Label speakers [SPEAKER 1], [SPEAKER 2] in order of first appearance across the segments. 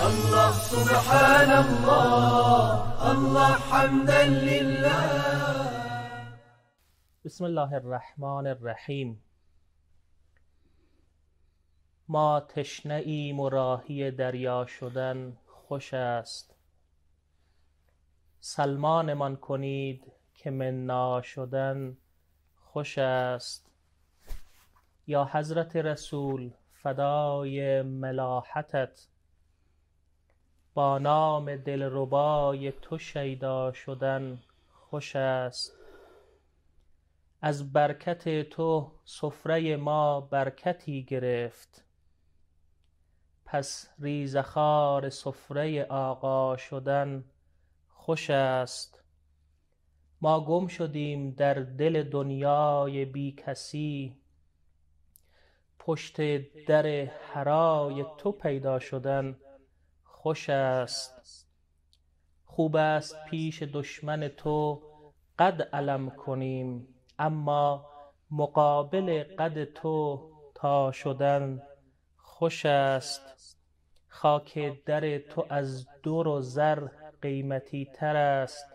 [SPEAKER 1] الله سبحان الله الله حمدا لله
[SPEAKER 2] بسم الله الرحمن الرحیم ما تشنه مراهی و دریا شدن خوش است سلمانمان کنید که منا شدن خوش است یا حضرت رسول فدای ملاحتت با نام دلربای تو شیدا شدن خوش است از برکت تو سفره ما برکتی گرفت پس ریزخار سفره آقا شدن خوش است ما گم شدیم در دل دنیای بی کسی پشت در حرای تو پیدا شدن خوش است خوب است پیش دشمن تو قد علم کنیم اما مقابل قد تو تا شدن خوش است خاک در تو از دور و زر قیمتی تر است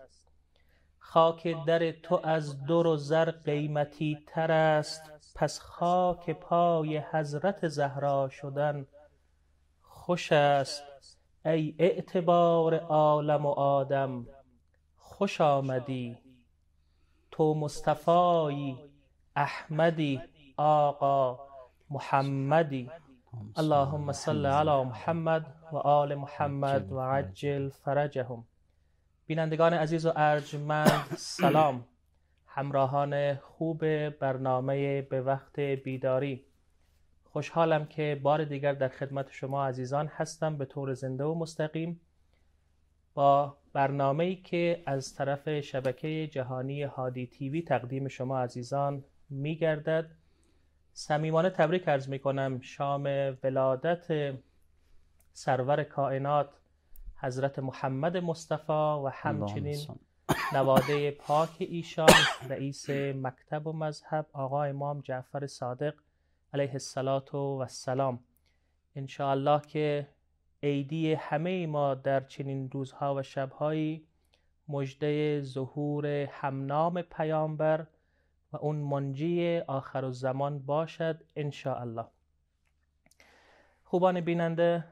[SPEAKER 2] خاک در تو از دور و زر قیمتی تر است پس خاک پای حضرت زهرا شدن خوش است ای اعتبار عالم و آدم خوش آمدی تو مصطفی احمدی آقا محمدی اللهم صل علی محمد و آل محمد و عجل فرجهم بینندگان عزیز و ارجمند سلام همراهان خوب برنامه به وقت بیداری خوشحالم که بار دیگر در خدمت شما عزیزان هستم به طور زنده و مستقیم با برنامه ای که از طرف شبکه جهانی هادی تیوی تقدیم شما عزیزان می گردد صمیمانه تبریک ارز می کنم شام ولادت سرور کائنات حضرت محمد مصطفی و همچنین نواده پاک ایشان رئیس مکتب و مذهب آقا امام جعفر صادق علیه السلام انشاءالله که عیدی همه ما در چنین روزها و شبهایی مجده ظهور همنام پیامبر و اون منجی آخر زمان باشد انشاءالله خوبان بیننده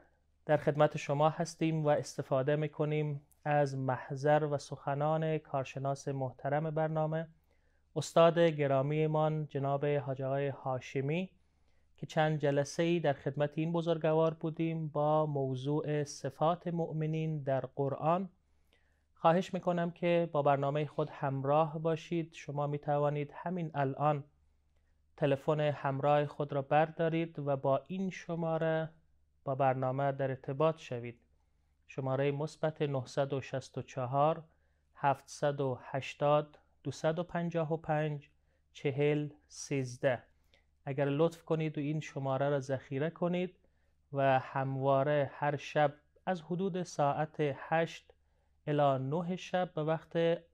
[SPEAKER 2] در خدمت شما هستیم و استفاده میکنیم از محضر و سخنان کارشناس محترم برنامه استاد گرامیمان جناب حاجی هاشمی که چند جلسه ای در خدمت این بزرگوار بودیم با موضوع صفات مؤمنین در قرآن خواهش میکنم که با برنامه خود همراه باشید شما میتوانید همین الان تلفن همراه خود را بردارید و با این شماره با برنامه در ارتباط شوید شماره مثبت 964 780 255 40 13 اگر لطف کنید و این شماره را ذخیره کنید و همواره هر شب از حدود ساعت 8 الا 9 شب به وقت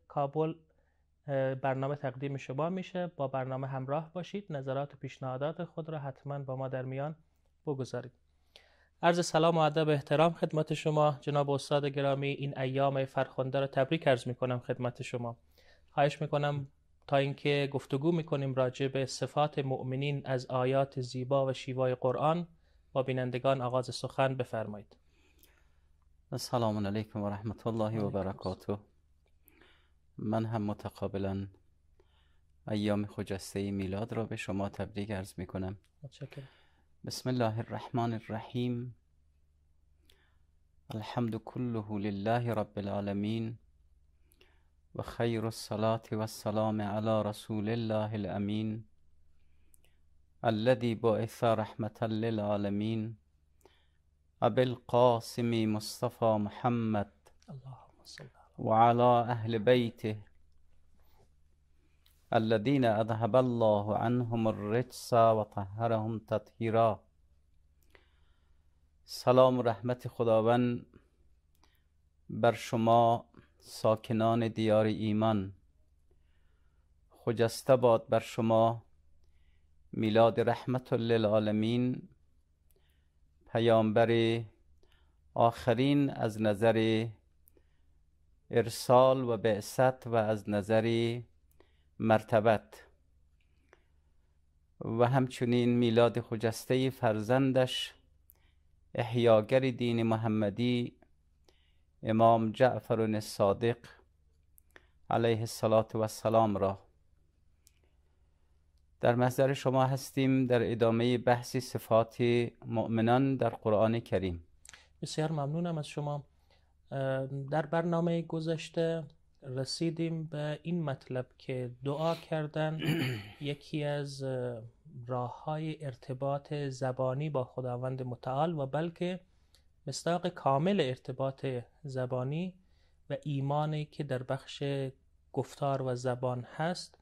[SPEAKER 2] کابل برنامه تقدیم شما میشه با برنامه همراه باشید نظرات و پیشنهادات خود را حتما با ما در میان بگذارید عرض سلام و ادب احترام خدمت شما جناب استاد گرامی این ایام فرخنده را تبریک عرض می کنم خدمت شما خواهش می کنم تا اینکه گفتگو میکنیم راجع به صفات مؤمنین از آیات زیبا و شیوای قرآن با بینندگان آغاز سخن بفرمایید
[SPEAKER 3] السلام علیکم و رحمت الله و برکاته من هم متقابلا ایام خجسته میلاد را به شما تبریک عرض میکنم بسم الله الرحمن الرحیم الحمد کله لله رب العالمین وخير الصلاة والسلام على رسول الله الأمين الذي بعث رحمة للعالمين أبي القاسم مصطفى محمد وعلى أهل بيته الذين أذهب الله عنهم الرجس وطهرهم تطهيرا سلام رحمة خداوند بر شما ساکنان دیار ایمان خجسته باد بر شما میلاد رحمت للعالمین پیامبر آخرین از نظر ارسال و بعثت و از نظر مرتبت و همچنین میلاد خجسته فرزندش احیاگر دین محمدی امام جعفر صادق علیه السلام را در محضر شما هستیم در ادامه بحث صفات مؤمنان در قرآن کریم
[SPEAKER 2] بسیار ممنونم از شما در برنامه گذشته رسیدیم به این مطلب که دعا کردن یکی از راه های ارتباط زبانی با خداوند متعال و بلکه مصداق کامل ارتباط زبانی و ایمانی که در بخش گفتار و زبان هست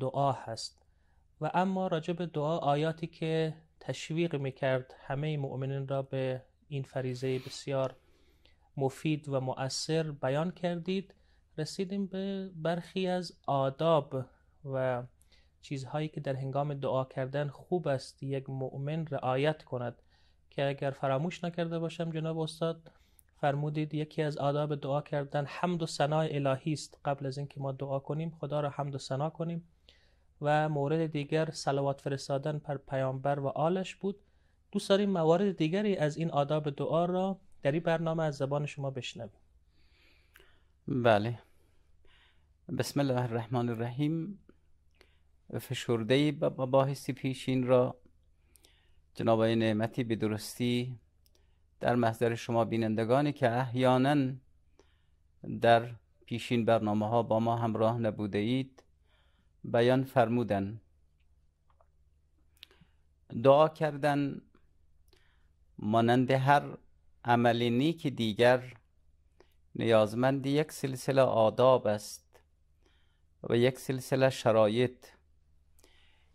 [SPEAKER 2] دعا هست و اما راجب دعا آیاتی که تشویق میکرد همه مؤمنین را به این فریزه بسیار مفید و مؤثر بیان کردید رسیدیم به برخی از آداب و چیزهایی که در هنگام دعا کردن خوب است یک مؤمن رعایت کند که اگر فراموش نکرده باشم جناب استاد فرمودید یکی از آداب دعا کردن حمد و ثنای الهی است قبل از اینکه ما دعا کنیم خدا را حمد و ثنا کنیم و مورد دیگر سلوات فرستادن پر پیامبر و آلش بود دوست داریم موارد دیگری از این آداب دعا را در این برنامه از زبان شما بشنویم
[SPEAKER 3] بله بسم الله الرحمن الرحیم فشرده و با پیشین را جناب این نعمتی به درستی در محضر شما بینندگانی که احیانا در پیشین برنامه ها با ما همراه نبوده اید بیان فرمودن دعا کردن مانند هر عمل نیک دیگر نیازمند یک سلسله آداب است و یک سلسله شرایط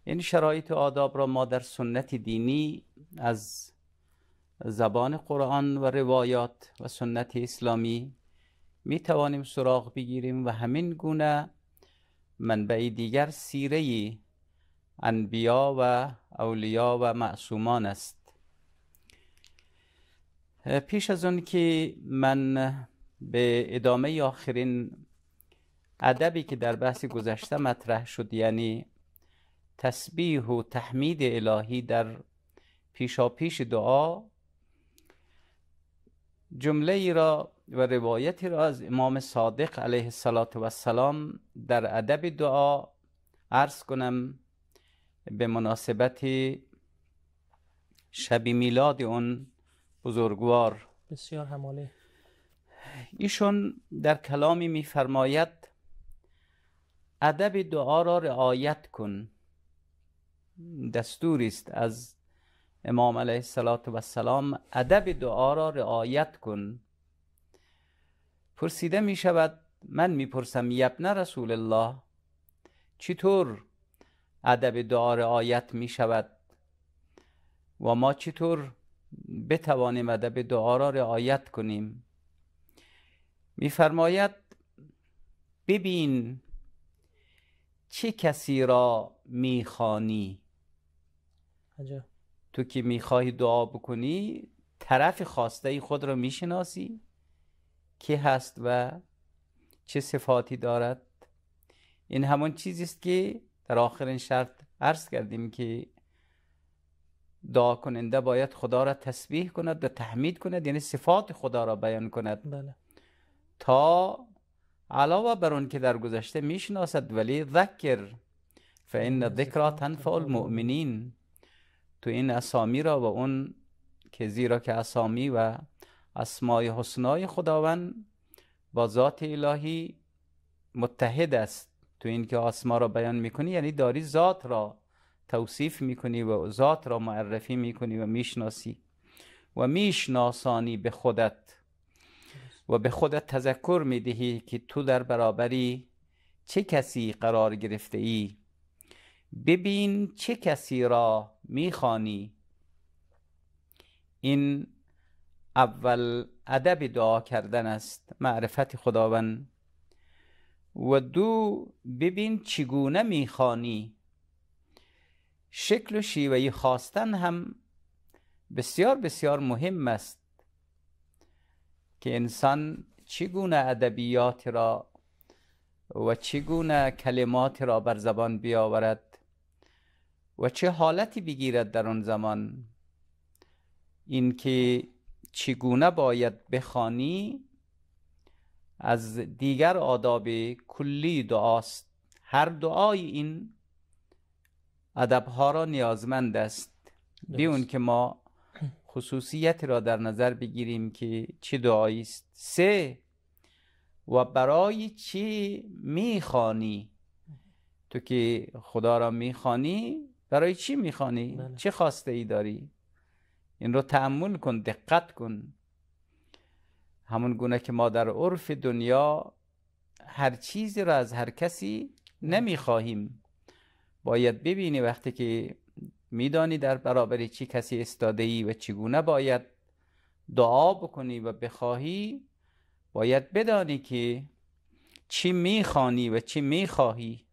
[SPEAKER 3] این شرایط آداب را ما در سنت دینی از زبان قرآن و روایات و سنت اسلامی می توانیم سراغ بگیریم و همین گونه منبع دیگر سیره انبیا و اولیا و معصومان است پیش از اون که من به ادامه آخرین ادبی که در بحث گذشته مطرح شد یعنی تسبیح و تحمید الهی در پیش دعا جمله ای را و روایتی را از امام صادق علیه السلام در ادب دعا عرض کنم به مناسبت شب میلاد اون بزرگوار
[SPEAKER 2] بسیار حماله.
[SPEAKER 3] ایشون در کلامی میفرماید ادب دعا را رعایت کن دستوری است از امام علیه السلام ادب دعا را رعایت کن پرسیده می شود من میپرسم یبن رسول الله چطور ادب دعا رعایت می شود و ما چطور بتوانیم ادب دعا را رعایت کنیم میفرماید ببین چه کسی را میخوانی تو که میخواهی دعا بکنی طرف خواسته خود را میشناسی که هست و چه صفاتی دارد این همون چیزی است که در آخرین شرط عرض کردیم که دعا کننده باید خدا را تسبیح کند و تحمید کند یعنی صفات خدا را بیان کند بله. تا علاوه بر اون که در گذشته میشناسد ولی ذکر فان ذکر تنفع المؤمنین تو این اسامی را و اون که زیرا که اسامی و اسمای حسنای خداوند با ذات الهی متحد است تو این که آسما را بیان میکنی یعنی داری ذات را توصیف میکنی و ذات را معرفی میکنی و میشناسی و میشناسانی به خودت و به خودت تذکر میدهی که تو در برابری چه کسی قرار گرفته ای ببین چه کسی را میخوانی این اول ادب دعا کردن است معرفت خداوند و دو ببین چگونه میخوانی شکل و شیوهی خواستن هم بسیار بسیار مهم است که انسان چگونه ادبیات را و چگونه کلمات را بر زبان بیاورد و چه حالتی بگیرد در آن زمان اینکه چگونه باید بخوانی از دیگر آداب کلی دعاست هر دعای این ادبها را نیازمند است بیون که ما خصوصیت را در نظر بگیریم که چه دعایی است سه و برای چی میخوانی تو که خدا را میخوانی برای چی میخوانی؟ بله. چه خواسته ای داری؟ این رو تعمل کن دقت کن همون گونه که ما در عرف دنیا هر چیزی را از هر کسی بله. نمیخواهیم باید ببینی وقتی که میدانی در برابر چی کسی استاده ای و چگونه باید دعا بکنی و بخواهی باید بدانی که چی میخوانی و چی میخواهی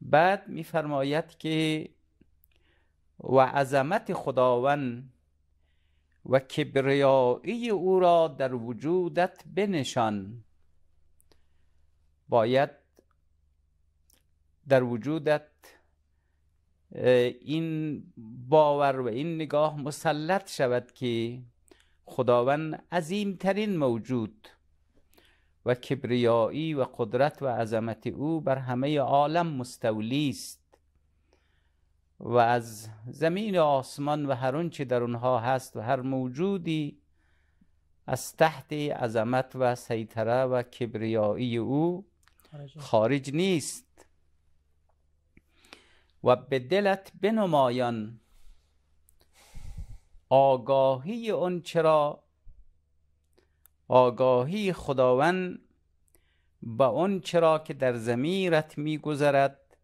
[SPEAKER 3] بعد میفرماید که و عظمت خداوند و کبریایی او را در وجودت بنشان باید در وجودت این باور و این نگاه مسلط شود که خداوند عظیمترین موجود و کبریایی و قدرت و عظمت او بر همه عالم مستولی است و از زمین آسمان و هر آنچه در اونها هست و هر موجودی از تحت عظمت و سیطره و کبریایی او خارج نیست و به دلت بنمایان آگاهی اون چرا آگاهی خداوند به اون چرا که در زمیرت میگذرد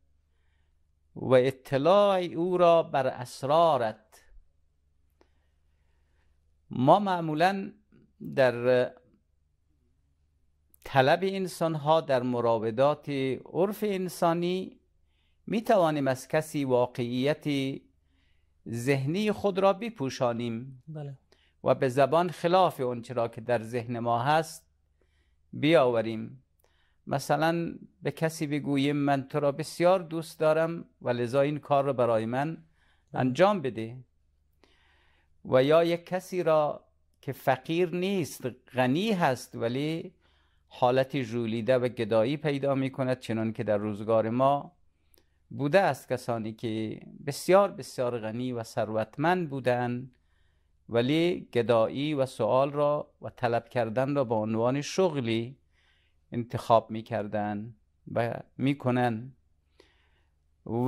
[SPEAKER 3] و اطلاع او را بر اسرارت ما معمولا در طلب انسان ها در مراودات عرف انسانی می توانیم از کسی واقعیت ذهنی خود را بپوشانیم بله. و به زبان خلاف اونچه را که در ذهن ما هست بیاوریم مثلا به کسی بگوییم من تو را بسیار دوست دارم و لذا این کار را برای من انجام بده و یا یک کسی را که فقیر نیست غنی هست ولی حالت جولیده و گدایی پیدا می کند چنان که در روزگار ما بوده است کسانی که بسیار بسیار غنی و ثروتمند بودند ولی گدایی و سوال را و طلب کردن را به عنوان شغلی انتخاب میکردن و میکنن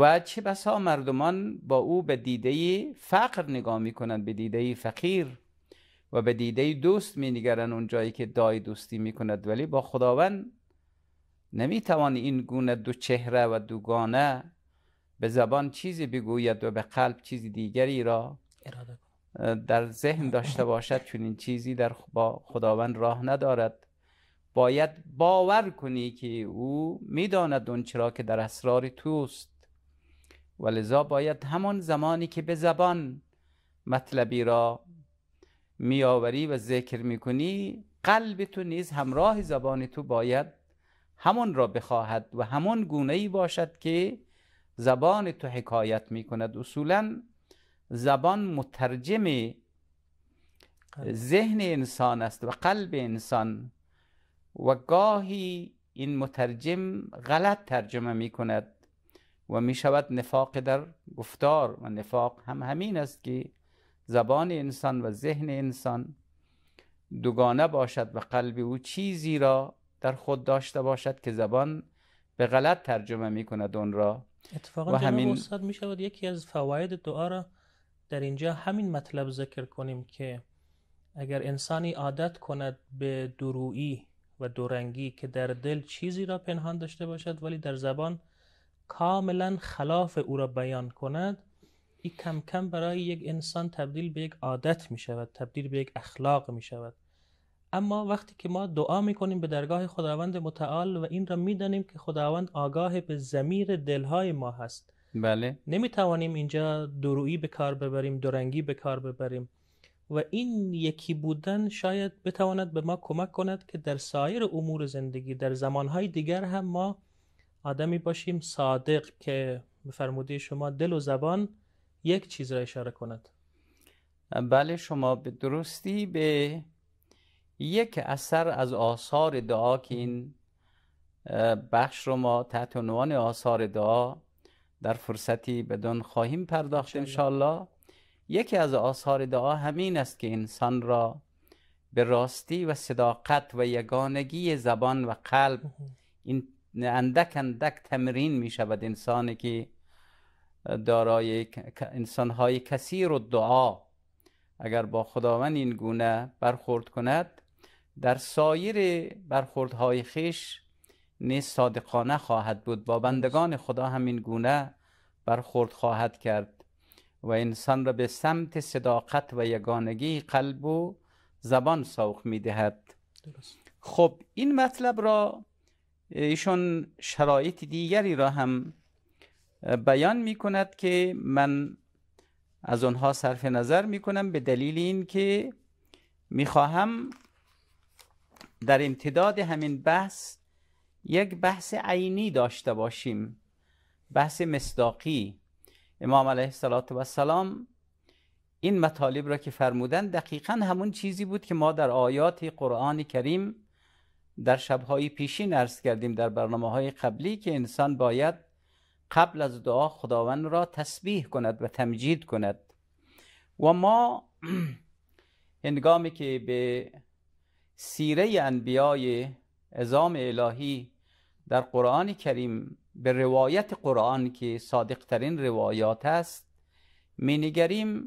[SPEAKER 3] و چه بسا مردمان با او به دیده فقر نگاه میکنند به دیده فقیر و به دیده دوست می اون جایی که دای دوستی میکند ولی با خداوند نمیتوان این گونه دو چهره و دوگانه به زبان چیزی بگوید و به قلب چیز دیگری را اراده در ذهن داشته باشد این چیزی در با خداوند راه ندارد باید باور کنی که او میداند اون چرا که در اسرار توست و لذا باید همان زمانی که به زبان مطلبی را میآوری و ذکر میکنی قلب تو نیز همراه زبان تو باید همون را بخواهد و همون گونه ای باشد که زبان تو حکایت میکند اصولا زبان مترجم ذهن انسان است و قلب انسان و گاهی این مترجم غلط ترجمه می کند و می شود نفاق در گفتار و نفاق هم همین است که زبان انسان و ذهن انسان دوگانه باشد و قلب او چیزی را در خود داشته باشد که زبان به غلط ترجمه می کند اون را اتفاقا و همین
[SPEAKER 2] می شود یکی از فواید دعا را در اینجا همین مطلب ذکر کنیم که اگر انسانی عادت کند به درویی و دورنگی که در دل چیزی را پنهان داشته باشد ولی در زبان کاملا خلاف او را بیان کند این کم کم برای یک انسان تبدیل به یک عادت می شود تبدیل به یک اخلاق می شود اما وقتی که ما دعا می کنیم به درگاه خداوند متعال و این را می دانیم که خداوند آگاه به زمیر دلهای ما هست بله نمی توانیم اینجا درویی به کار ببریم درنگی به کار ببریم و این یکی بودن شاید بتواند به ما کمک کند که در سایر امور زندگی در زمانهای دیگر هم ما آدمی باشیم صادق که به فرموده شما دل و زبان یک چیز را اشاره کند
[SPEAKER 3] بله شما به درستی به یک اثر از آثار دعا که این بخش رو ما تحت عنوان آثار دعا در فرصتی بدون خواهیم پرداخت انشاءالله یکی از آثار دعا همین است که انسان را به راستی و صداقت و یگانگی زبان و قلب این اندک اندک تمرین می شود انسانی که دارای انسان های کثیر و دعا اگر با خداوند این گونه برخورد کند در سایر برخوردهای خیش نیز صادقانه خواهد بود با بندگان خدا همین گونه برخورد خواهد کرد و انسان را به سمت صداقت و یگانگی قلب و زبان سوق می خب این مطلب را ایشون شرایط دیگری را هم بیان می کند که من از آنها صرف نظر می کنم به دلیل این که می در امتداد همین بحث یک بحث عینی داشته باشیم بحث مصداقی امام علیه السلام این مطالب را که فرمودن دقیقا همون چیزی بود که ما در آیات قرآن کریم در شبهای پیشین نرس کردیم در برنامه های قبلی که انسان باید قبل از دعا خداوند را تسبیح کند و تمجید کند و ما هنگامی که به سیره انبیای ازام الهی در قرآن کریم به روایت قرآن که صادقترین روایات است می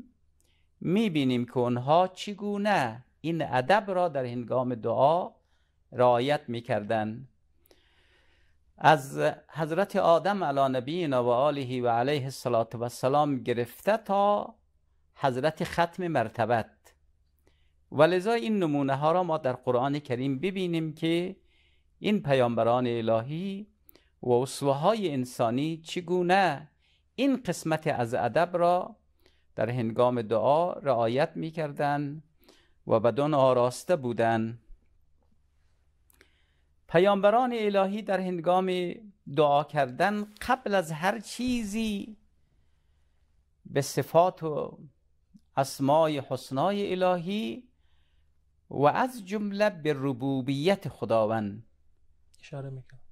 [SPEAKER 3] میبینیم که اونها چگونه این ادب را در هنگام دعا رعایت کردن. از حضرت آدم علی نبی و آله و علیه السلام گرفته تا حضرت ختم مرتبت ولذا این نمونه ها را ما در قرآن کریم ببینیم که این پیامبران الهی و اصوه های انسانی چگونه این قسمت از ادب را در هنگام دعا رعایت می کردن و بدون آراسته بودند. پیامبران الهی در هنگام دعا کردن قبل از هر چیزی به صفات و اسمای حسنای الهی و از جمله به ربوبیت خداوند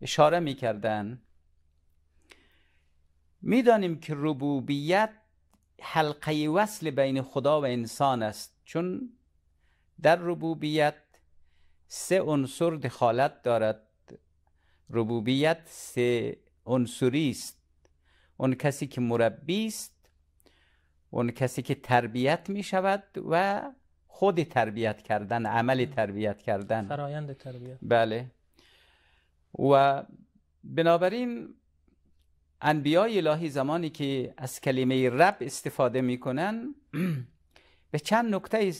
[SPEAKER 3] اشاره میکردن میدانیم که ربوبیت حلقه وصل بین خدا و انسان است چون در ربوبیت سه عنصر دخالت دارد ربوبیت سه عنصری است اون کسی که مربی است اون کسی که تربیت می شود و خود تربیت کردن عمل تربیت کردن
[SPEAKER 2] فرایند تربیت
[SPEAKER 3] بله و بنابراین انبیای الهی زمانی که از کلمه رب استفاده میکنن به چند نکته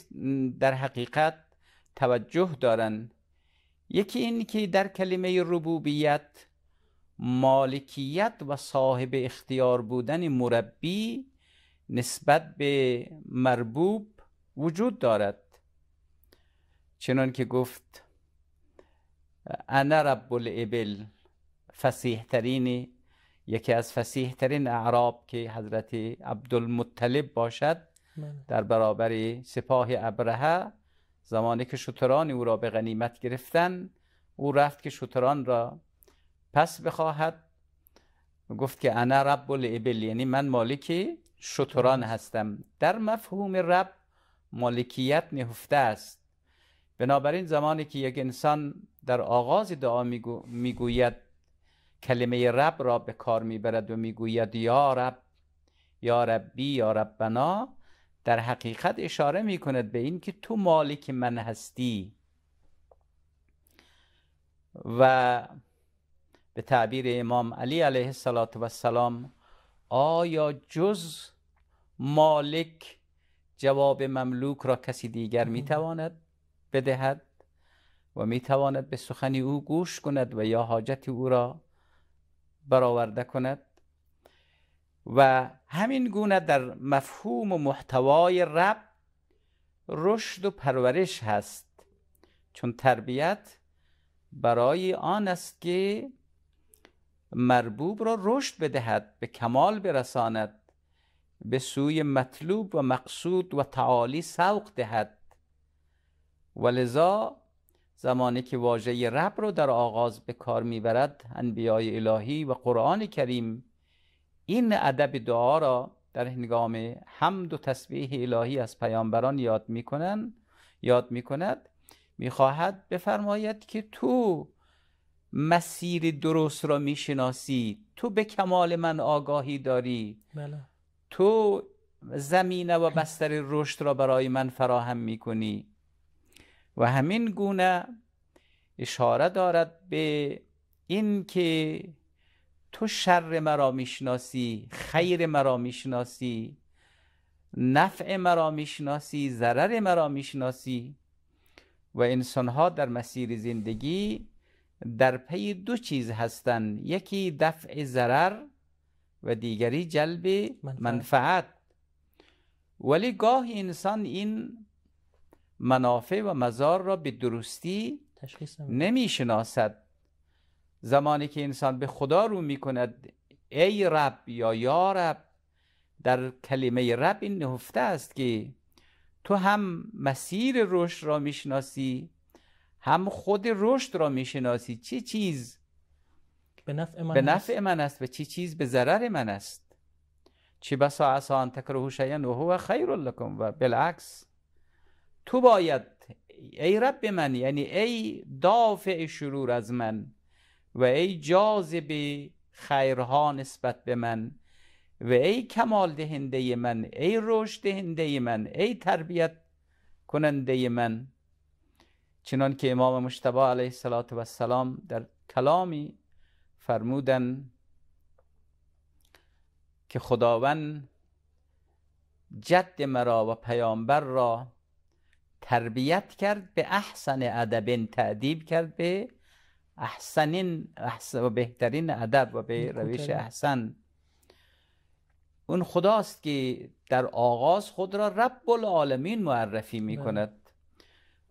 [SPEAKER 3] در حقیقت توجه دارند یکی این که در کلمه ربوبیت مالکیت و صاحب اختیار بودن مربی نسبت به مربوب وجود دارد چنان که گفت انا رب الابل فسیح ترین یکی از فسیح ترین اعراب که حضرت عبدالمطلب باشد بله. در برابر سپاه ابرهه زمانی که شتران او را به غنیمت گرفتن او رفت که شتران را پس بخواهد گفت که انا رب الابل یعنی من مالک شتران هستم در مفهوم رب مالکیت نهفته است بنابراین زمانی که یک انسان در آغاز دعا میگوید کلمه رب را به کار میبرد و میگوید یا رب یا ربی یا ربنا در حقیقت اشاره میکند به این که تو مالک من هستی و به تعبیر امام علی علیه السلام السلام آیا جز مالک جواب مملوک را کسی دیگر میتواند بدهد و می تواند به سخن او گوش کند و یا حاجت او را برآورده کند و همین گونه در مفهوم و محتوای رب رشد و پرورش هست چون تربیت برای آن است که مربوب را رشد بدهد به کمال برساند به سوی مطلوب و مقصود و تعالی سوق دهد ولذا زمانی که واژه رب رو در آغاز به کار میبرد انبیای الهی و قرآن کریم این ادب دعا را در هنگام حمد و تسبیح الهی از پیامبران یاد میکنن یاد میکند میخواهد بفرماید که تو مسیر درست را میشناسی تو به کمال من آگاهی داری بله. تو زمینه و بستر رشد را برای من فراهم میکنی و همین گونه اشاره دارد به اینکه تو شر مرا میشناسی خیر مرا میشناسی نفع مرا میشناسی ضرر مرا میشناسی و ها در مسیر زندگی در پی دو چیز هستند یکی دفع ضرر و دیگری جلب منفعت. منفعت ولی گاه انسان این منافع و مزار را به درستی نمیشناسد زمانی که انسان به خدا رو میکند ای رب یا یا رب در کلمه رب این نهفته است که تو هم مسیر رشد را میشناسی هم خود رشد را میشناسی چه چیز
[SPEAKER 2] به نفع من, به نفع
[SPEAKER 3] من است و چه چیز به ضرر من است چه بسا عسا ان تکرهو شیئا و هو خیر لکم و بالعکس تو باید ای رب من یعنی ای دافع شرور از من و ای جاذب خیرها نسبت به من و ای کمال دهنده من ای رشد دهنده من ای تربیت کننده من چنان که امام مشتبه علیه السلام در کلامی فرمودن که خداوند جد مرا و پیامبر را تربیت کرد به احسن ادب یعنی تعدیب کرد به احسنین احسن و بهترین ادب و به روش احسن اون خداست که در آغاز خود را رب العالمین معرفی بله. می کند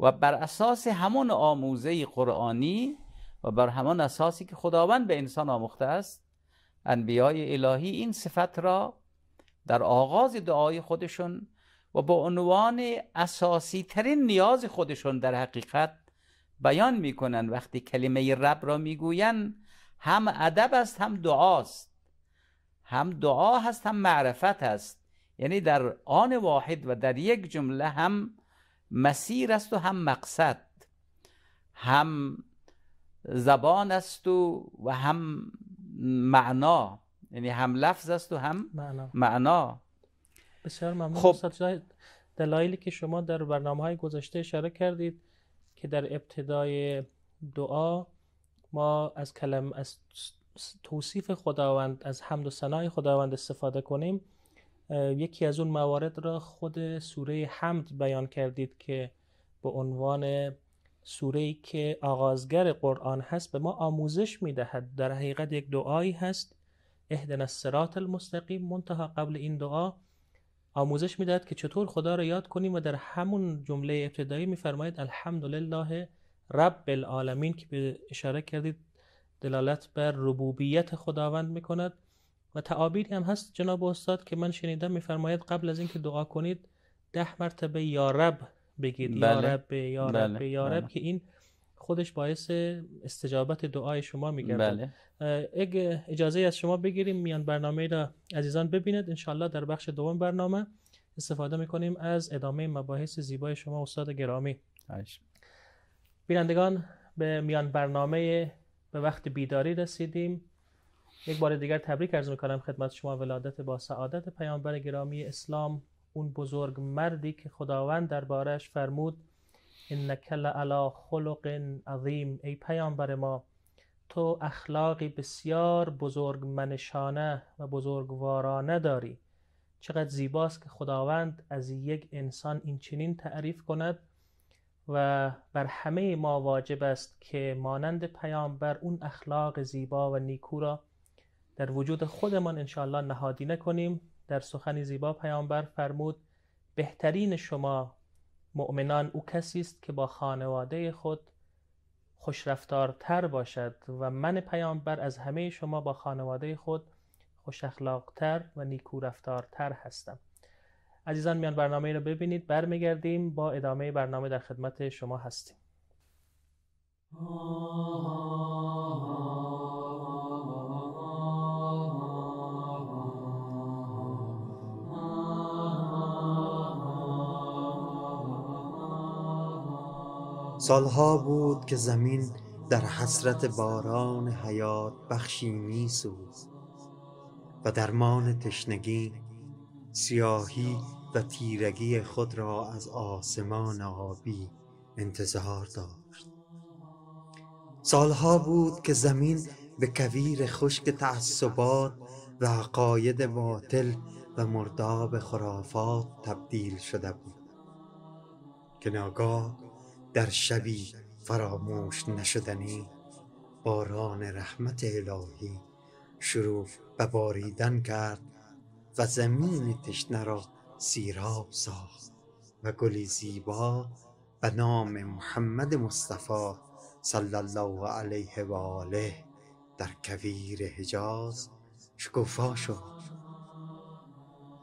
[SPEAKER 3] و بر اساس همون آموزه قرآنی و بر همان اساسی که خداوند به انسان آموخته است انبیای الهی این صفت را در آغاز دعای خودشون و با عنوان اساسی ترین نیاز خودشون در حقیقت بیان میکنن وقتی کلمه رب را میگوین هم ادب است هم دعاست هم دعا هست هم معرفت است یعنی در آن واحد و در یک جمله هم مسیر است و هم مقصد هم زبان است و و هم معنا یعنی هم لفظ است و هم معنا. بسیار ممنون خب. دلایلی که شما در
[SPEAKER 2] برنامه های گذشته اشاره کردید که در ابتدای دعا ما از کلم از توصیف خداوند از حمد و ثنای خداوند استفاده کنیم یکی از اون موارد را خود سوره حمد بیان کردید که به عنوان سوره که آغازگر قرآن هست به ما آموزش میدهد در حقیقت یک دعایی هست از الصراط المستقیم منتها قبل این دعا آموزش میدهد که چطور خدا را یاد کنیم و در همون جمله ابتدایی میفرماید الحمدلله رب العالمین که به اشاره کردید دلالت بر ربوبیت خداوند میکند و تعابیری هم هست جناب استاد که من شنیدم میفرماید قبل از اینکه دعا کنید ده مرتبه یا رب بگید بله. یا بله. رب یا رب بله. یا رب که این خودش باعث استجابت دعای شما میگردن بله. اگه اجازه از شما بگیریم میان برنامه را عزیزان ببیند انشالله در بخش دوم برنامه استفاده میکنیم از ادامه مباحث زیبای شما استاد گرامی عشق. بینندگان به میان برنامه به وقت بیداری رسیدیم یک بار دیگر تبریک عرض میکنم خدمت شما ولادت با سعادت پیامبر گرامی اسلام اون بزرگ مردی که خداوند دربارش فرمود انک علی خلق عظیم ای پیامبر ما تو اخلاقی بسیار بزرگ منشانه و بزرگوارانه داری چقدر زیباست که خداوند از یک انسان این چنین تعریف کند و بر همه ما واجب است که مانند پیامبر اون اخلاق زیبا و نیکو را در وجود خودمان انشاءالله نهادینه نکنیم در سخن زیبا پیامبر فرمود بهترین شما مؤمنان او کسی است که با خانواده خود تر باشد و من پیامبر از همه شما با خانواده خود خوش تر و تر هستم عزیزان میان برنامه رو ببینید برمیگردیم با ادامه برنامه در خدمت شما هستیم
[SPEAKER 1] سالها بود که زمین در حسرت باران حیات بخشی می و درمان تشنگی سیاهی و تیرگی خود را از آسمان آبی انتظار داشت سالها بود که زمین به کویر خشک تعصبات و عقاید باطل و مرداب خرافات تبدیل شده بود که ناگاه در شبی فراموش نشدنی باران رحمت الهی شروع به باریدن کرد و زمین تشنه را سیراب ساخت و گلی زیبا به نام محمد مصطفی صلی الله علیه و آله در کویر حجاز شکوفا شد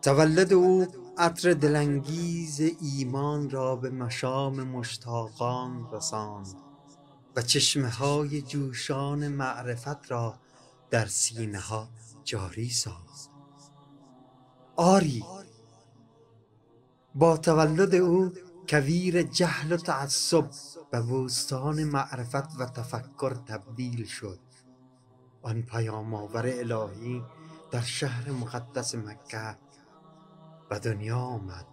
[SPEAKER 1] تولد او عطر دلانگیز ایمان را به مشام مشتاقان رساند و چشمه های جوشان معرفت را در سینه ها جاری ساز آری با تولد او کویر جهل و تعصب به بوستان معرفت و تفکر تبدیل شد آن پیام آور الهی در شهر مقدس مکه و دنیا آمد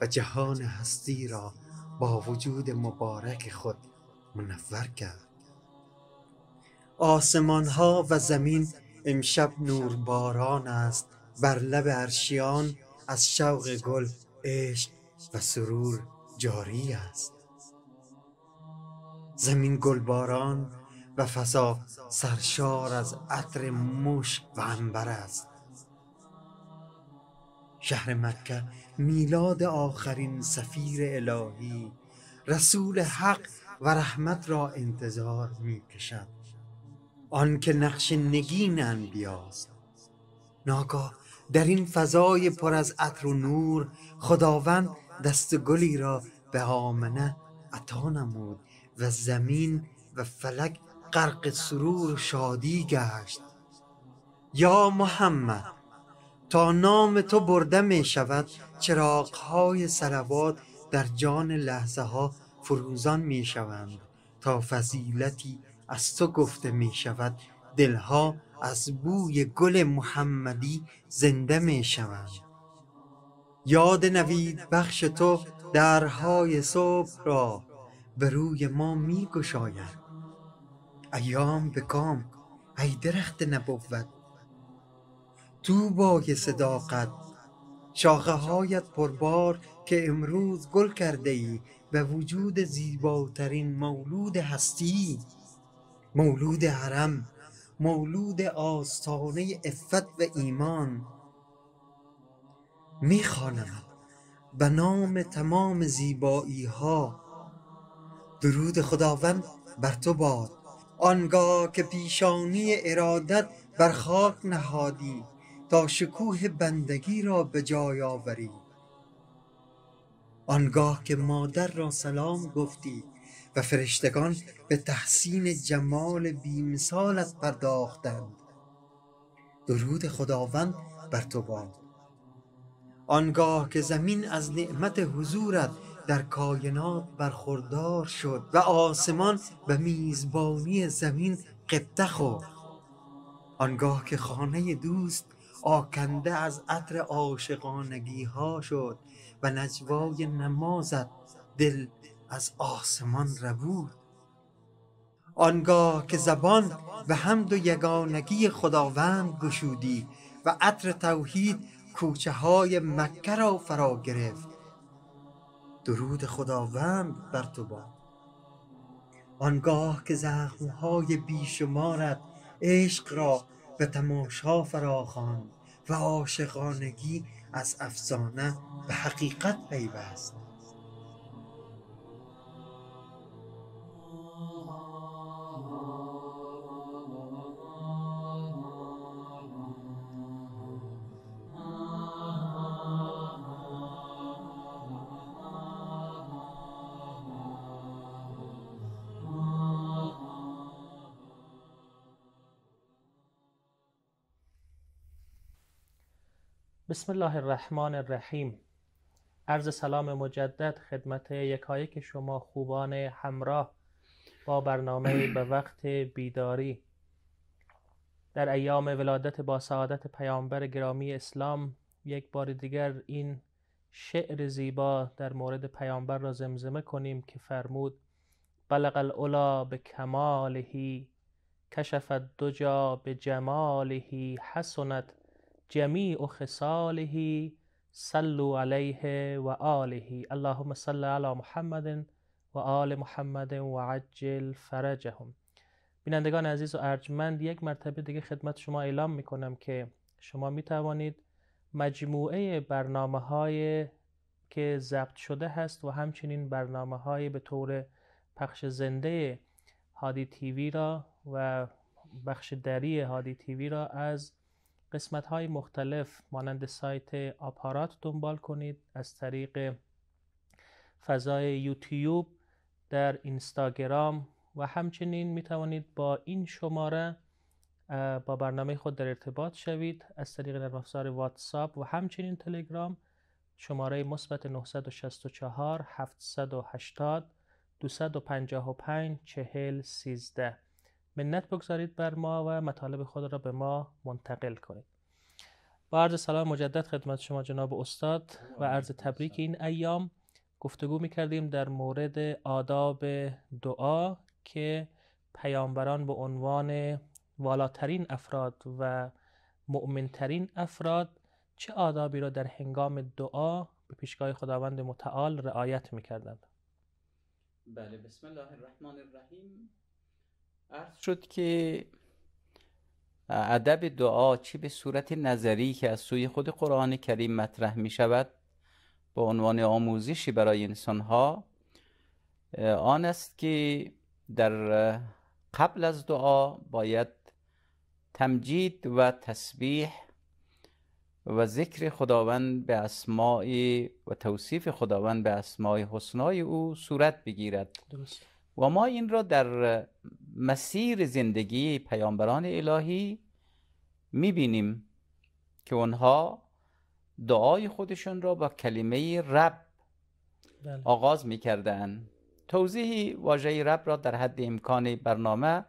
[SPEAKER 1] و جهان هستی را با وجود مبارک خود منور کرد آسمان ها و زمین امشب نورباران است بر لب ارشیان از شوق گل عشق و سرور جاری است زمین گلباران و فضا سرشار از عطر مشک و عنبر است شهر مکه میلاد آخرین سفیر الهی رسول حق و رحمت را انتظار می کشد آن که نقش نگین انبیاست ناگاه در این فضای پر از عطر و نور خداوند دست گلی را به آمنه عطا نمود و زمین و فلک غرق سرور و شادی گشت یا محمد تا نام تو برده می شود های سلوات در جان لحظه ها فروزان می شوند تا فضیلتی از تو گفته می شود دلها از بوی گل محمدی زنده می شوند یاد نوید بخش تو درهای صبح را به روی ما می گشاید ایام به کام ای درخت نبوت بای صداقت شاخه هایت پربار که امروز گل کرده ای به وجود زیباترین مولود هستی مولود حرم مولود آستانه افت و ایمان میخوانم به نام تمام زیبایی ها درود خداوند بر تو باد آنگاه که پیشانی ارادت بر خاک نهادی تا شکوه بندگی را به جای آوری آنگاه که مادر را سلام گفتی و فرشتگان به تحسین جمال بیمثالت پرداختند درود خداوند بر تو باد آنگاه که زمین از نعمت حضورت در کاینات برخوردار شد و آسمان به میزبانی زمین قبطه خورد آنگاه که خانه دوست آکنده از عطر عاشقانگی ها شد و نجوای نمازت دل از آسمان ربود آنگاه که زبان به حمد و یگانگی خداوند گشودی و عطر توحید کوچه های مکه را فرا گرفت درود خداوند بر تو باد آنگاه که زخمهای بیشمارت عشق را به تماشا فراخواند و عاشقانگی از افسانه به حقیقت پیوست
[SPEAKER 2] بسم الله الرحمن الرحیم عرض سلام مجدد خدمت یکایک شما خوبان همراه با برنامه به وقت بیداری در ایام ولادت با سعادت پیامبر گرامی اسلام یک بار دیگر این شعر زیبا در مورد پیامبر را زمزمه کنیم که فرمود بلغ العلا به کمالهی کشف الدجا به جمالهی حسنت جمیع خصاله صلوا علیه و آله اللهم صل علی محمد و آل محمد و عجل فرجهم بینندگان عزیز و ارجمند یک مرتبه دیگه خدمت شما اعلام میکنم که شما میتوانید مجموعه برنامه های که ضبط شده هست و همچنین برنامه های به طور پخش زنده هادی تیوی را و بخش دری هادی تیوی را از قسمت های مختلف مانند سایت آپارات دنبال کنید از طریق فضای یوتیوب در اینستاگرام و همچنین می توانید با این شماره با برنامه خود در ارتباط شوید از طریق نرم افزار واتساپ و همچنین تلگرام شماره مثبت 964 780 255 40 13 منت بگذارید بر ما و مطالب خود را به ما منتقل کنید با عرض سلام مجدد خدمت شما جناب استاد و عرض تبریک این ایام گفتگو می کردیم در مورد آداب دعا که پیامبران به عنوان والاترین افراد و مؤمنترین افراد چه آدابی را در هنگام دعا به پیشگاه خداوند متعال رعایت می کردند؟
[SPEAKER 3] بله بسم الله الرحمن الرحیم عرض شد که ادب دعا چه به صورت نظری که از سوی خود قرآن کریم مطرح می شود به عنوان آموزشی برای انسان ها آن است که در قبل از دعا باید تمجید و تسبیح و ذکر خداوند به اسمای و توصیف خداوند به اسماع حسنای او صورت بگیرد درست. و ما این را در مسیر زندگی پیامبران الهی میبینیم که اونها دعای خودشون را با کلمه رب بله. آغاز میکردن توضیح واژه رب را در حد امکان برنامه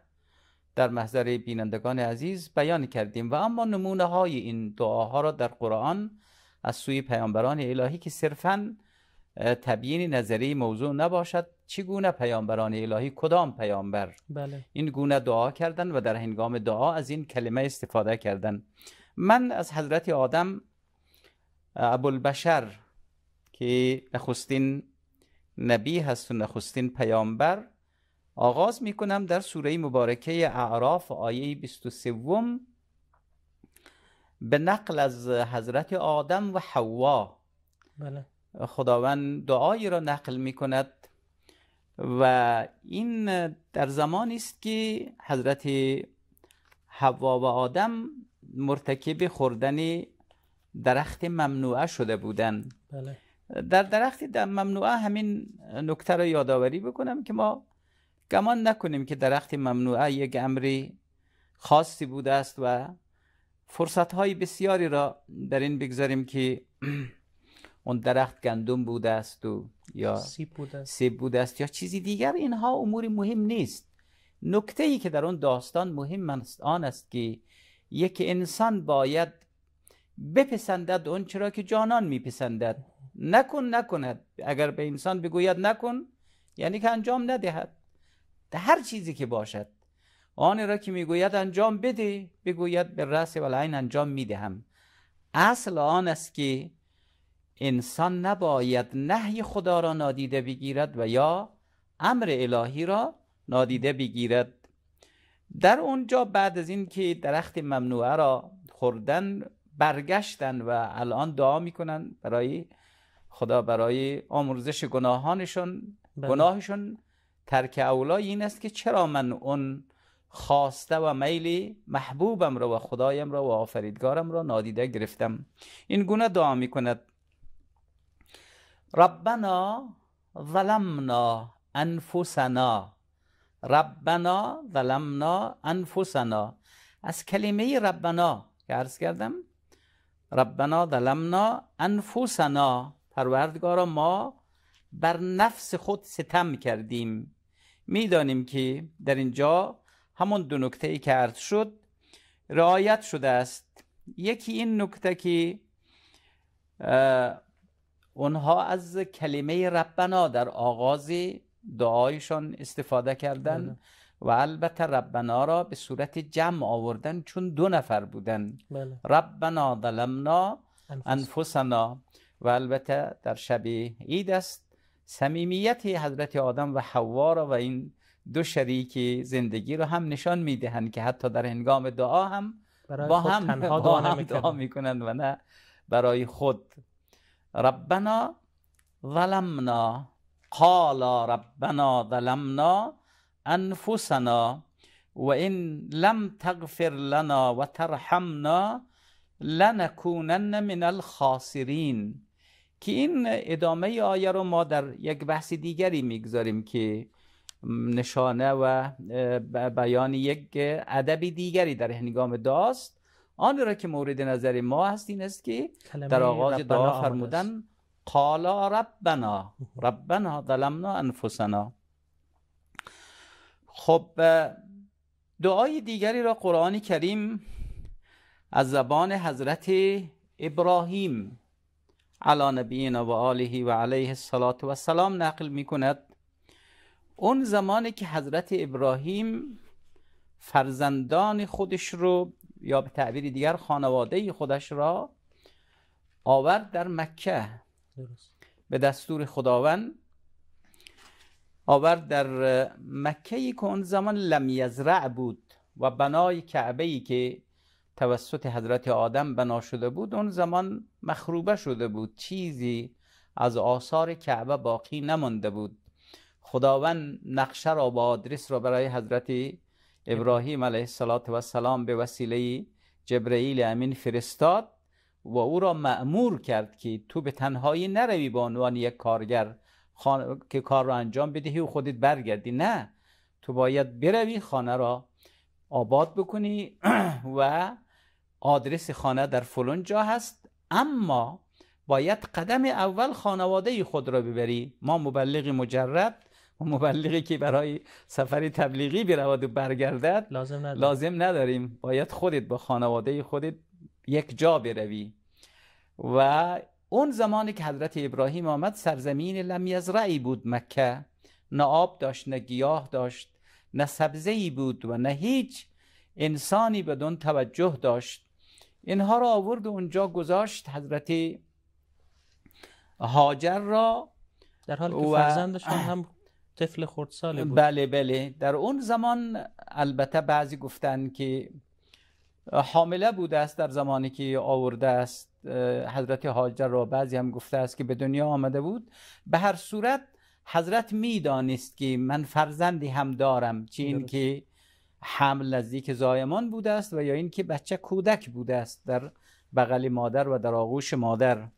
[SPEAKER 3] در محضر بینندگان عزیز بیان کردیم و اما نمونه های این دعاها را در قرآن از سوی پیامبران الهی که صرفا تبیین نظری موضوع نباشد چگونه پیامبران الهی کدام پیامبر بله. این گونه دعا کردن و در هنگام دعا از این کلمه استفاده کردن من از حضرت آدم ابوالبشر که نخستین نبی هست و نخستین پیامبر آغاز می کنم در سوره مبارکه اعراف آیه 23 به نقل از حضرت آدم و حوا بله. خداوند دعایی را نقل می کند و این در زمانی است که حضرت حوا و آدم مرتکب خوردن درخت ممنوعه شده بودند بله. در درخت در ممنوعه همین نکته را یادآوری بکنم که ما گمان نکنیم که درخت ممنوعه یک امری خاصی بوده است و فرصت های بسیاری را در این بگذاریم که اون درخت گندم بوده است و یا سیب بوده است, سیب بوده است یا چیزی دیگر اینها امور مهم نیست نکته ای که در اون داستان مهم است آن است که یک انسان باید بپسندد اون چرا که جانان میپسندد نکن نکند اگر به انسان بگوید نکن یعنی که انجام ندهد هر چیزی که باشد آن را که میگوید انجام بده بگوید به رأس و انجام میدهم اصل آن است که انسان نباید نهی خدا را نادیده بگیرد و یا امر الهی را نادیده بگیرد در اونجا بعد از اینکه درخت ممنوعه را خوردن برگشتن و الان دعا میکنن برای خدا برای آمرزش گناهانشون بله. گناهشون ترک اولای این است که چرا من اون خواسته و میلی محبوبم را و خدایم را و آفریدگارم را نادیده گرفتم این گونه دعا میکند ربنا ظلمنا انفسنا ربنا ظلمنا انفسنا از کلمه ربنا که عرض کردم ربنا ظلمنا انفسنا پروردگارا ما بر نفس خود ستم کردیم میدانیم که در اینجا همون دو نکته ای که عرض شد رعایت شده است یکی این نکته که اونها از کلمه ربنا در آغاز دعایشان استفاده کردن بله. و البته ربنا را به صورت جمع آوردن چون دو نفر بودن بله. ربنا ظلمنا انفسنا و البته در شب عید است صمیمیت حضرت آدم و حوا را و این دو شریک زندگی رو هم نشان میدهند که حتی در هنگام دعا هم با هم, هم دعا میکنند و نه برای خود ربنا ظلمنا قالا ربنا ظلمنا انفسنا وان لم تغفر لنا وترحمنا لنکونن من الخاسرین که این ادامه آیه رو ما در یک بحث دیگری میگذاریم که نشانه و بیان یک ادب دیگری در هنگام داست آن را که مورد نظر ما هست این است که در آغاز دعا فرمودن قالا ربنا ربنا ظلمنا انفسنا خب دعای دیگری را قرآن کریم از زبان حضرت ابراهیم علی نبینا و آله و علیه الصلاة و سلام نقل می کند اون زمانی که حضرت ابراهیم فرزندان خودش رو یا به تعبیر دیگر خانواده خودش را آورد در مکه به دستور خداوند آورد در مکه که اون زمان لم یزرع بود و بنای کعبه ای که توسط حضرت آدم بنا شده بود اون زمان مخروبه شده بود چیزی از آثار کعبه باقی نمانده بود خداوند نقشه را با آدرس را برای حضرت ابراهیم علیه السلام به وسیله جبرئیل امین فرستاد و او را مأمور کرد که تو به تنهایی نروی به عنوان یک کارگر که کار را انجام بدهی و خودت برگردی نه تو باید بروی خانه را آباد بکنی و آدرس خانه در فلان جا هست اما باید قدم اول خانواده خود را ببری ما مبلغ مجرد و مبلغی که برای سفر تبلیغی برود و برگردد لازم نداریم. باید خودت با خانواده خودت یک جا بروی و اون زمانی که حضرت ابراهیم آمد سرزمین یزرعی بود مکه نه آب داشت نه گیاه داشت نه سبزه بود و نه هیچ انسانی بدون توجه داشت اینها را آورد و اونجا گذاشت حضرت هاجر را در حال که فرزندشان هم طفل بود بله بله در اون زمان البته بعضی گفتن که حامله بوده است در زمانی که آورده است حضرت هاجر را بعضی هم گفته است که به دنیا آمده بود به هر صورت حضرت میدانست که من فرزندی هم دارم چین این که حمل نزدیک زایمان بوده است و یا اینکه بچه کودک بوده است در بغل مادر و در آغوش مادر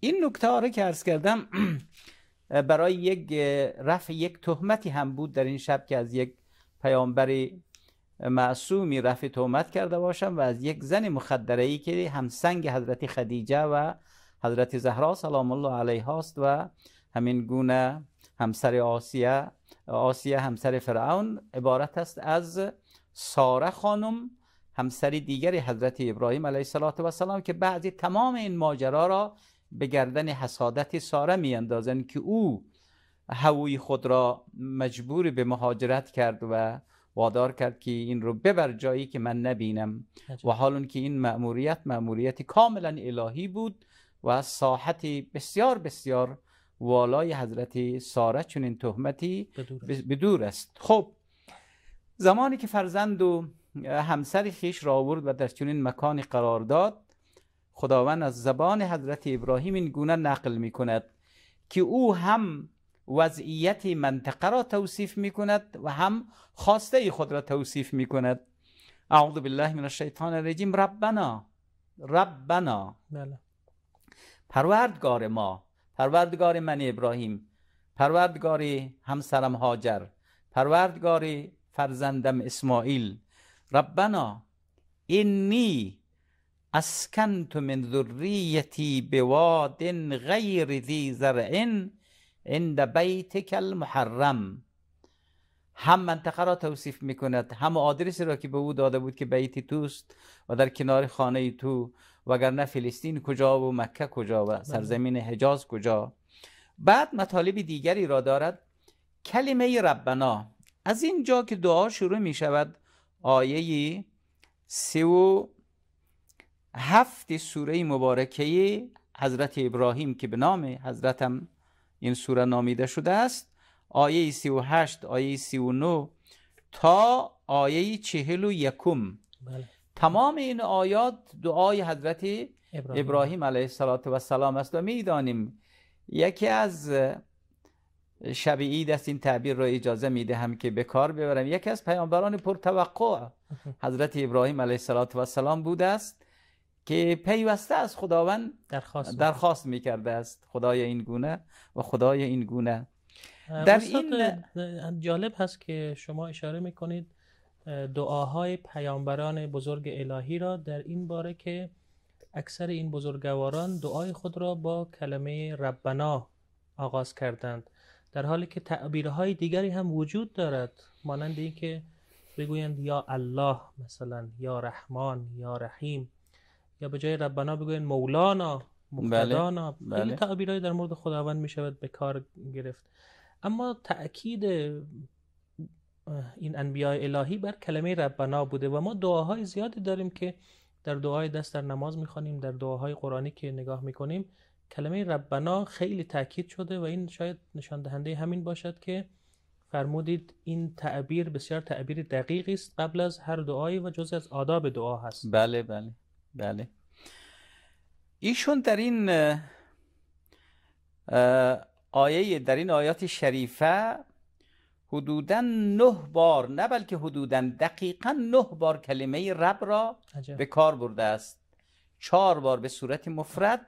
[SPEAKER 3] این نکته آره که عرض کردم برای یک رفع یک تهمتی هم بود در این شب که از یک پیامبر معصومی رفع تهمت کرده باشم و از یک زن مخدره ای که همسنگ حضرت خدیجه و حضرت زهرا سلام الله علیها است و همین گونه همسر آسیه آسیه همسر فرعون عبارت است از ساره خانم همسر دیگری حضرت ابراهیم علیه السلام که بعضی تمام این ماجرا را به گردن حسادت ساره میاندازند که او هوی خود را مجبور به مهاجرت کرد و وادار کرد که این رو ببر جایی که من نبینم و حال که این مأموریت مأموریت کاملا الهی بود و ساحت بسیار بسیار والای حضرت ساره چون این تهمتی بدور است خب زمانی که فرزند و همسر خیش را آورد و در چنین مکانی قرار داد خداوند از زبان حضرت ابراهیم این گونه نقل می کند که او هم وضعیت منطقه را توصیف می کند و هم خواسته خود را توصیف می کند اعوذ بالله من الشیطان الرجیم ربنا ربنا بله. پروردگار ما پروردگار من ابراهیم پروردگار همسرم هاجر پروردگار فرزندم اسماعیل ربنا اینی اسکنت من ذریتی بواد غیر ذی زرع عند بیتک المحرم هم منطقه را توصیف میکند هم آدرسی را که به او داده بود که بیتی توست و در کنار خانه تو وگرنه فلسطین کجا و مکه کجا و بله. سرزمین حجاز کجا بعد مطالب دیگری را دارد کلمه ربنا از اینجا که دعا شروع میشود شود آیه سی و هفت سوره مبارکه حضرت ابراهیم که به نام حضرتم این سوره نامیده شده است آیه 38 آیه 39 تا آیه 41 بله. تمام این آیات دعای حضرت ابراهیم, ابراهیم علیه السلام است و میدانیم یکی از شب عید است این تعبیر را اجازه میدهم که به کار ببرم یکی از پیامبران پرتوقع حضرت ابراهیم علیه السلام بود است که پیوسته از خداوند درخواست, درخواست میکرده است خدای این گونه و خدای این گونه در
[SPEAKER 2] این جالب هست که شما اشاره میکنید دعاهای پیامبران بزرگ الهی را در این باره که اکثر این بزرگواران دعای خود را با کلمه ربنا آغاز کردند در حالی که تعبیرهای دیگری هم وجود دارد مانند اینکه بگویند یا الله مثلا یا رحمان یا رحیم یا به جای ربنا بگوین مولانا مقتدانا بله. بله. در مورد خداوند می شود به کار گرفت اما تأکید این انبیاء الهی بر کلمه ربنا بوده و ما دعاهای زیادی داریم که در دعای دست در نماز میخوانیم در دعاهای قرآنی که نگاه می میکنیم کلمه ربنا خیلی تاکید شده و این شاید نشان دهنده همین باشد که فرمودید این تعبیر بسیار تعبیر دقیقی است قبل از هر دعایی و
[SPEAKER 3] جزی از آداب دعا هست بله بله بله ایشون در این آیه در این آیات شریفه حدودا نه بار نه بلکه حدودا دقیقا نه بار کلمه رب را به کار برده است چهار بار به صورت مفرد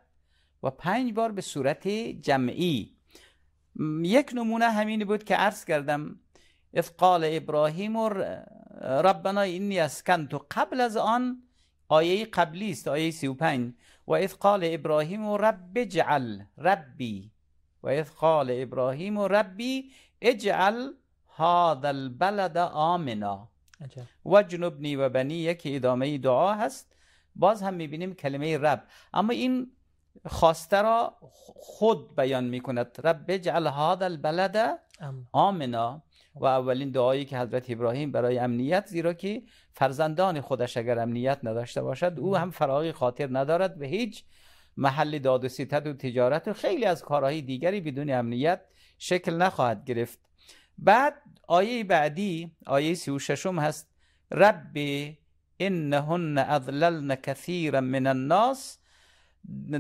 [SPEAKER 3] و پنج بار به صورت جمعی یک نمونه همینی بود که عرض کردم اذ قال ابراهیم ربنا اینی اسکنت قبل از آن آیه قبلی است آیه 35 و اذ قال ابراهیم و رب اجعل ربی و اذ قال ابراهیم و ربی اجعل هذا البلد آمنا و جنوب و بنی که ادامه دعا هست باز هم میبینیم کلمه رب اما این خواسته را خود بیان میکند رب اجعل هذا البلد آمنا و اولین دعایی که حضرت ابراهیم برای امنیت زیرا که فرزندان خودش اگر امنیت نداشته باشد او هم فراغی خاطر ندارد به هیچ محل داد و و تجارت و خیلی از کارهای دیگری بدون امنیت شکل نخواهد گرفت بعد آیه بعدی آیه سی و ششم هست رب انهن اضللن کثیرا من الناس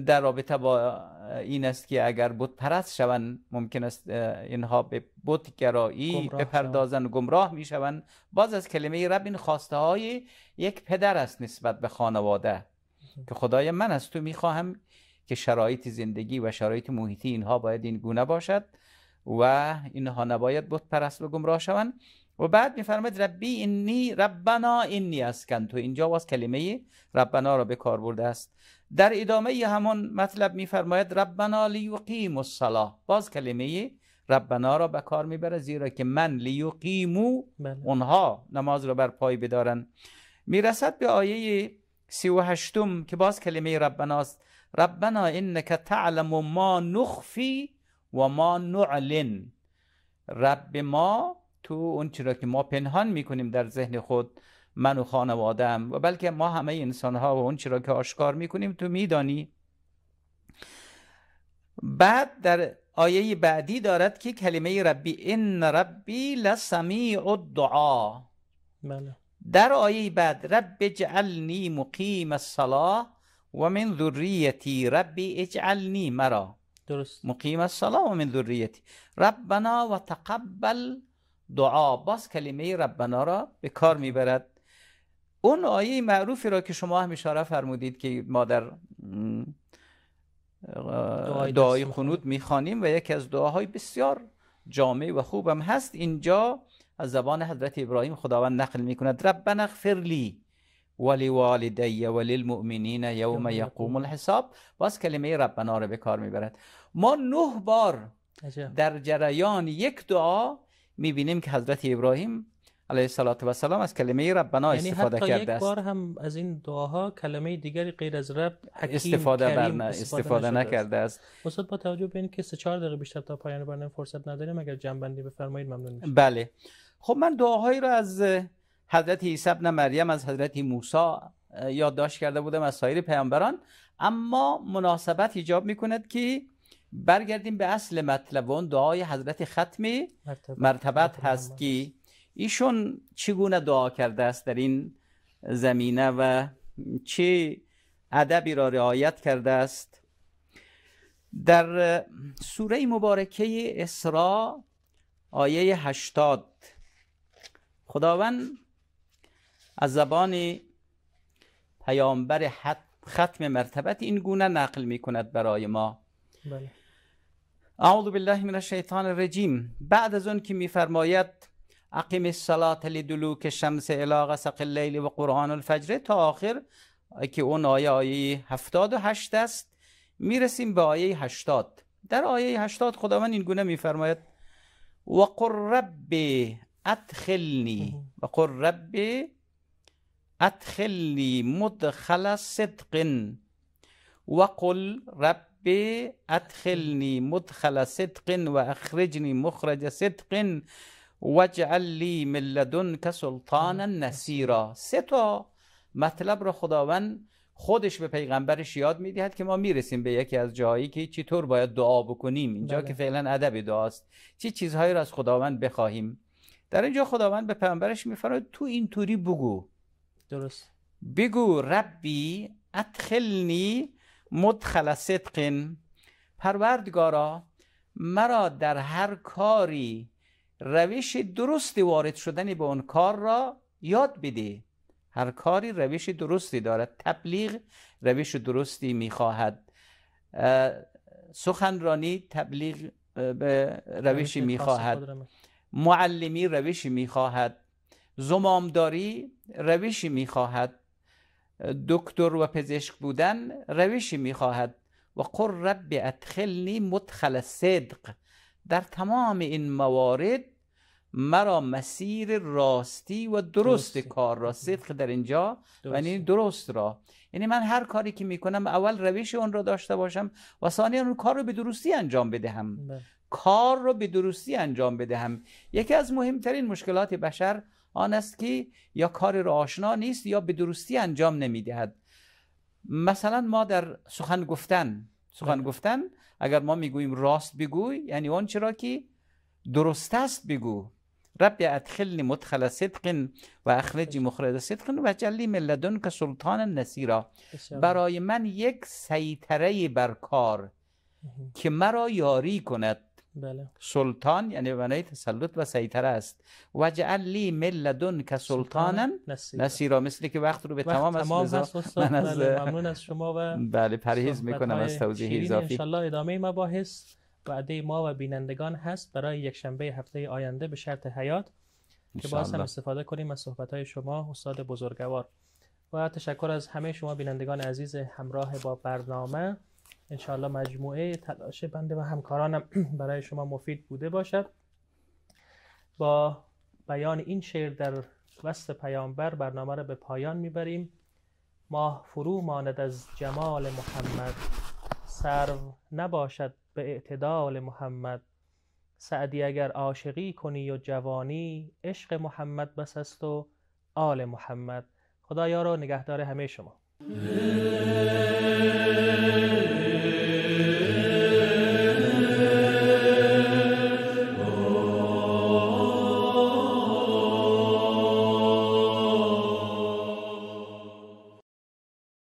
[SPEAKER 3] در رابطه با این است که اگر بود پرست شوند ممکن است اینها به بود گرایی بپردازند و گمراه می شوند باز از کلمه رب این خواسته های یک پدر است نسبت به خانواده که خدای من از تو می خواهم که شرایط زندگی و شرایط محیطی اینها باید این گونه باشد و اینها نباید بود پرست و گمراه شوند و بعد میفرماید ربی انی ربنا انی اسکن تو اینجا باز کلمه ربنا را به کار برده است در ادامه همان مطلب میفرماید ربنا لیقیم الصلاه باز کلمه ربنا را به کار میبره زیرا که من لیقیمو بله. اونها نماز را بر پای بدارن میرسد به آیه سی و که باز کلمه ربناست ربنا انک تعلم ما نخفی و ما نعلن رب ما تو اون چرا که ما پنهان میکنیم در ذهن خود من و خانوادم و بلکه ما همه انسان ها و اون را که آشکار میکنیم تو میدانی بعد در آیه بعدی دارد که کلمه ربی ان ربی لسمیع الدعا بله. در آیه بعد رب اجعلنی مقیم الصلاه و من ذریتی ربی اجعلنی مرا درست مقیم الصلاه و من ذریتی ربنا و تقبل دعا باز کلمه ربنا را به کار میبرد اون آیه معروفی را که شما هم اشاره فرمودید که ما در دعای خنود میخوانیم و یکی از دعاهای بسیار جامع و خوبم هست اینجا از زبان حضرت ابراهیم خداوند نقل میکند ربنا اغفر لی ولی للمؤمنین یوم یقوم الحساب باز کلمه ربنا رو به کار میبرد ما نه بار در جریان یک دعا میبینیم که حضرت ابراهیم علیه صلات و سلام از کلمه ربنا یعنی استفاده حتی کرده است یک بار
[SPEAKER 2] هم از این دعاها کلمه دیگری غیر از رب استفاده کریم استفاده, استفاده نکرده است استاد با توجه به که سه چهار دقیقه بیشتر تا پایان برنامه فرصت نداریم اگر جنبندی بفرمایید ممنون میشم
[SPEAKER 3] بله خب من دعاهایی را از حضرت عیسی ابن مریم از حضرت موسی یادداشت کرده بودم از سایر پیامبران اما مناسبت ایجاب میکند که برگردیم به اصل مطلب و اون دعای حضرت ختمی مرتبت, مرتبت, هست که ایشون چگونه دعا کرده است در این زمینه و چه ادبی را رعایت کرده است در سوره مبارکه اسراء آیه هشتاد خداوند از زبان پیامبر ختم مرتبت این گونه نقل می کند برای ما بله. اعوذ بالله من الشیطان الرجیم بعد از اون که میفرماید اقیم الصلاة لدلوک شمس الی غسق اللیل و قرآن الفجر تا آخر که اون آیه آیه هشت است میرسیم به آیه هشتاد در آیه هشتاد خداوند این گونه میفرماید و قر رب ادخلنی و قر رب ادخلنی مدخل صدق و قل رب ادخلنی مدخل صدق و اخرجنی مخرج صدق وجعل لی من لدنک سلطانا نصیرا سه تا مطلب را خداوند خودش به پیغمبرش یاد میدهد که ما میرسیم به یکی از جایی که چطور باید دعا بکنیم اینجا بله. که فعلا ادب دعاست چه چی چیزهایی را از خداوند بخواهیم در اینجا خداوند به پیغمبرش میفرماید تو اینطوری بگو درست بگو ربی ادخلنی مدخل صدق پروردگارا مرا در هر کاری روش درست وارد شدن به اون کار را یاد بده هر کاری روش درستی دارد تبلیغ روش درستی میخواهد سخنرانی تبلیغ به روشی میخواهد معلمی روشی میخواهد زمامداری روشی میخواهد دکتر و پزشک بودن روشی میخواهد و قر رب ادخلنی مدخل صدق در تمام این موارد مرا مسیر راستی و درست کار را صدق در اینجا و یعنی این درست را یعنی من هر کاری که میکنم اول روش اون را داشته باشم و ثانیا اون کار رو به درستی انجام بدهم بله. کار رو به درستی انجام بدهم یکی از مهمترین مشکلات بشر آن است که یا کار را آشنا نیست یا به درستی انجام نمیدهد مثلا ما در سخن گفتن سخن بله. گفتن اگر ما میگوییم راست بگوی یعنی اون چرا که درست است بگو رب ادخلنی مدخل صدق و اخرجی بله. مخرج صدق و جلی ملدون که سلطان نصیرا بله. برای من یک سیطره برکار که مرا یاری کند بله. سلطان یعنی بنای تسلط و سیطره است و جعل لی ملدون که سلطانا نصیرا مثلی که وقت رو به تمام, تمام است من از بله، ممنون از شما
[SPEAKER 2] و بله پرهیز میکنم از توضیح اضافی انشالله ادامه مباحث بعده ما و بینندگان هست برای یک شنبه هفته آینده به شرط حیات که باز هم استفاده کنیم از صحبت های شما استاد بزرگوار و تشکر از همه شما بینندگان عزیز همراه با برنامه انشاءالله مجموعه تلاش بنده و همکارانم برای شما مفید بوده باشد با بیان این شعر در وسط پیامبر برنامه را به پایان میبریم ماه فرو ماند از جمال محمد سرو نباشد به اعتدال محمد سعدی اگر عاشقی کنی و جوانی عشق محمد بس است و آل محمد خدایا یارو نگهدار همه شما